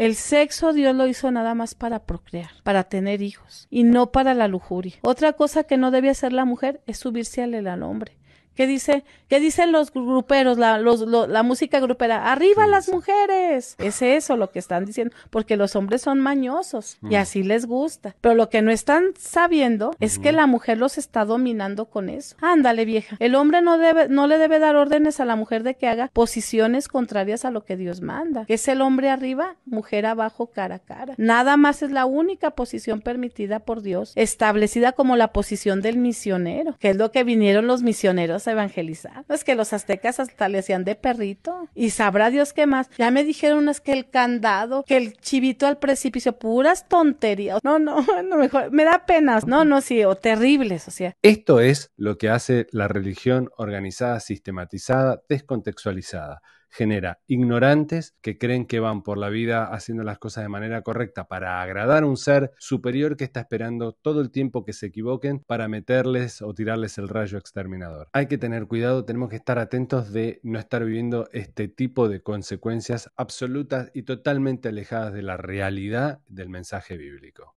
El sexo Dios lo hizo nada más para procrear, para tener hijos y no para la lujuria. Otra cosa que no debe hacer la mujer es subirse al, al hombre. ¿Qué dice? ¿Qué dicen los gruperos, la, música grupera? ¡Arriba las mujeres! Es eso lo que están diciendo, porque los hombres son mañosos y mm. así les gusta. Pero lo que no están sabiendo es que la mujer los está dominando con eso. Ándale, vieja. El hombre no debe, no le debe dar órdenes a la mujer de que haga posiciones contrarias a lo que Dios manda. Que es el hombre arriba, mujer abajo, cara a cara. Nada más es la única posición permitida por Dios, establecida como la posición del misionero, que es lo que vinieron los misioneros a evangelizar. Es que los aztecas hasta le hacían de perrito y sabrá Dios qué más. Ya me dijeron es que el candado, que el chivito al precipicio, puras tonterías. No, no, no mejor, me da penas. No, no, sí, o terribles, o sea. Esto es lo que hace la religión organizada, sistematizada, descontextualizada genera ignorantes que creen que van por la vida haciendo las cosas de manera correcta para agradar a un ser superior que está esperando todo el tiempo que se equivoquen para meterles o tirarles el rayo exterminador. Hay que tener cuidado, tenemos que estar atentos de no estar viviendo este tipo de consecuencias absolutas y totalmente alejadas de la realidad del mensaje bíblico.